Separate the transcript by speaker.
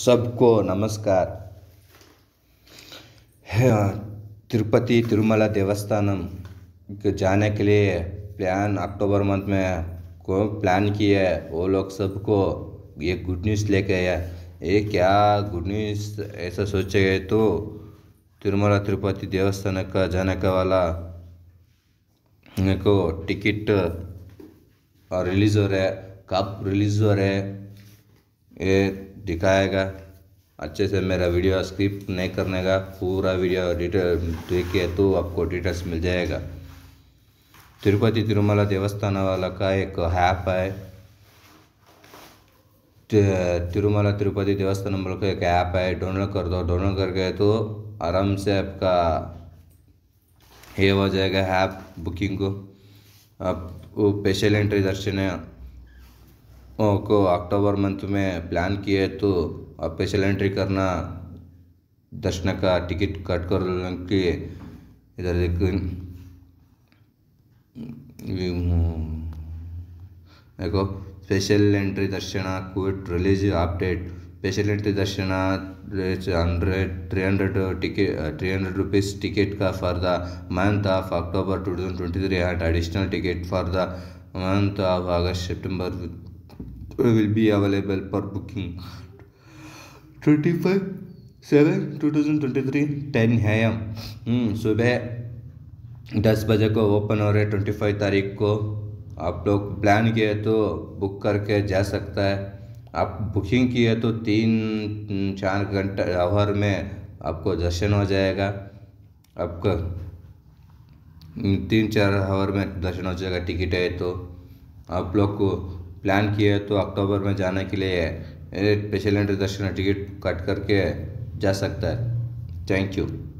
Speaker 1: सबको नमस्कार हाँ, तिरुपति तिरुमला देवस्थानम जाने के लिए प्लान अक्टूबर मंथ में को प्लान किया है वो लोग सबको ये गुड न्यूज़ लेके आया ये क्या गुड न्यूज़ ऐसा सोचे गए तो तिरुमला तिरुपति देवस्थान का जाने का वाला को टिकट रिलीज़ हो रहा है कब रिलीज़ हो रहा है ये दिखाएगा अच्छे से मेरा वीडियो स्किप नहीं करने का पूरा वीडियो डिटेल देखिए तो आपको डिटेल्स मिल जाएगा तिरुपति तिरुमला देवस्थान वाला का एक ऐप है तिरुमला तिरुपति देवस्थान वालों का एक ऐप है डाउनलोड कर दो डाउनलोड कर गए तो आराम से आपका ये हो जाएगा ऐप बुकिंग को आप स्पेशल एंट्री दर्शन है को अक्टूबर मंथ में प्लान किए तो स्पेशल एंट्री करना दर्शन का टिकट कट कर के इधर हम्म, देखो special entry darshan quit release update special entry darshan hundred three hundred ticket three hundred rupees ticket का for the month of October two thousand twenty three and additional ticket for the month of August September will be available per booking 25 seven two thousand twenty three ten है M सुबह दस बजे को open हो रहे twenty five तारीख को आप लोग प्लान किए तो बुक करके जा सकता है आप बुकिंग किए तो तीन चार घंटे आवर में आपको दर्शन हो जाएगा आपका तीन चार आवर में दर्शन हो जाएगा टिकट है तो आप लोग को प्लान किया है तो अक्टूबर में जाने के लिए पेशेलेंट दर्शन टिकट कट करके जा सकता है थैंक यू